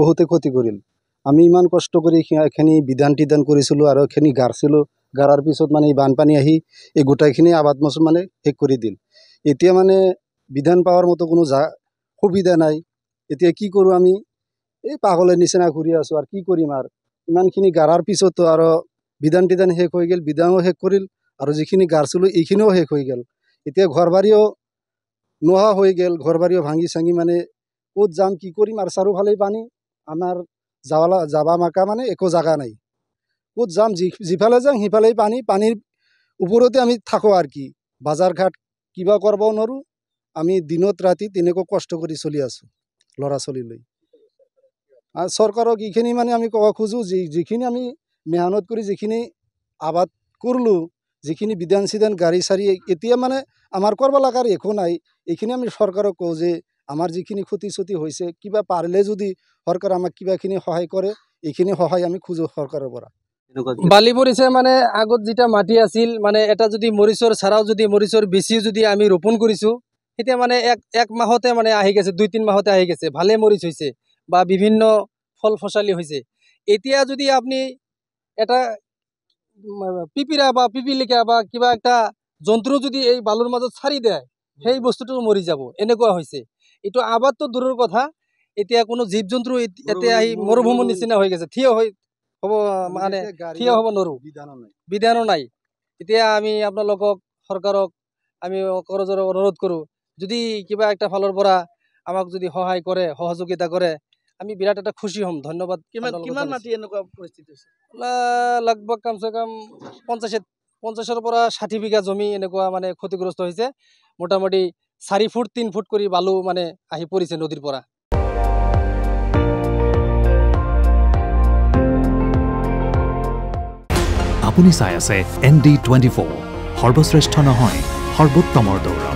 বহুতে ক্ষতি কৰিল আমি ইমান কষ্ট কৰি এখিনি বিধান তিধান কৰিছিলোঁ আৰু এখিনি গাৰছিলোঁ গাৰাৰ পিছত মানে এই বানপানী আহি এই গোটেইখিনি আবাদ মচু মানে শেষ কৰি দিল এতিয়া মানে বিধান পাৱাৰ মতো কোনো যা সুবিধা নাই এতিয়া কি কৰোঁ আমি এই পাগলৰ নিচিনা ঘূৰি আছোঁ আৰু কি কৰিম আৰু ইমানখিনি গাৰাৰ পিছতো আৰু বিধান তিধান শেষ হৈ গ'ল বিধানো শেষ কৰিল আৰু যিখিনি গাৰছিলোঁ এইখিনিও শেষ হৈ গ'ল এতিয়া ঘৰ বাৰীও নোহোৱা হৈ গ'ল ঘৰ বাৰীও ভাঙি চাঙি মানে ক'ত যাম কি কৰিম আৰু চাৰিওফালেই পানী আমাৰ যাৱালা যাবা মাকা মানে একো জেগা নাই ক'ত যাম যি যিফালে যাওঁ সিফালে পানী পানীৰ ওপৰতে আমি থাকোঁ আৰু কি বাজাৰ ঘাট কিবা কৰিব নোৱাৰোঁ আমি দিনত ৰাতি তেনেকুৱা কষ্ট কৰি চলি আছোঁ ল'ৰা ছোৱালীলৈ চৰকাৰক এইখিনি মানে আমি ক'ব খোজোঁ যি যিখিনি আমি মেহনত কৰি যিখিনি আবাদ কৰিলোঁ যিখিনি বিধান চিধান গাড়ী চাৰি এতিয়া মানে আমাৰ কৰিব লগাৰ একো নাই এইখিনি আমি চৰকাৰক কওঁ যে আমাৰ যিখিনি ক্ষতি চতি হৈছে কিবা পাৰিলে যদি চৰকাৰে আমাক কিবাখিনি সহায় কৰে এইখিনি সহায় আমি খোজোঁ চৰকাৰৰ পৰা বালি পৰিছে মানে আগত যেতিয়া মাটি আছিল মানে এটা যদি মৰিচৰ চাৰাও যদি মৰিচৰ বেছিও যদি আমি ৰোপণ কৰিছোঁ এতিয়া মানে এক এক মাহতে মানে আহি গৈছে দুই তিনি মাহতে আহি গৈছে ভালে মৰিচ হৈছে বা বিভিন্ন ফল ফচালি হৈছে এতিয়া যদি আপুনি এটা পিপিৰা বা পিপিলিকা বা কিবা এটা যন্ত্ৰ যদি এই বালুৰ মাজত চাৰি দিয়ে সেই বস্তুটো মৰি যাব এনেকুৱা হৈছে এইটো আবাদটো দূৰৰ কথা এতিয়া কোনো জীৱ জন্তু এতিয়া আহি মৰুভূমিৰ নিচিনা হৈ গৈছে থিয় হৈ হ'ব মানে থিয় হ'ব নোৱাৰোঁ বিধানো নাই এতিয়া আমি আপোনালোকক চৰকাৰক আমি কৰজৰে অনুৰোধ কৰোঁ যদি কিবা এটা ফালৰ পৰা আমাক যদি সহায় কৰে সহযোগিতা কৰে আমি বিৰাট এটা খুচি হ'ম ধন্যবাদ কিমান মাটি এনেকুৱা পৰিস্থিতি হৈছে লগভগ কমচে কম পঞ্চাছ পঞ্চাছৰ পৰা ষাঠি বিঘা জমি এনেকুৱা মানে ক্ষতিগ্ৰস্ত হৈছে মোটামুটি চাৰি ফুট তিনি ফুট কৰি বালু মানে আহি পৰিছে নদীৰ পৰা আপুনি চাই আছে এন ডি টুৱেণ্টি ফ'ৰ সৰ্বশ্ৰেষ্ঠ নহয় সৰ্বোত্তমৰ দৌৰ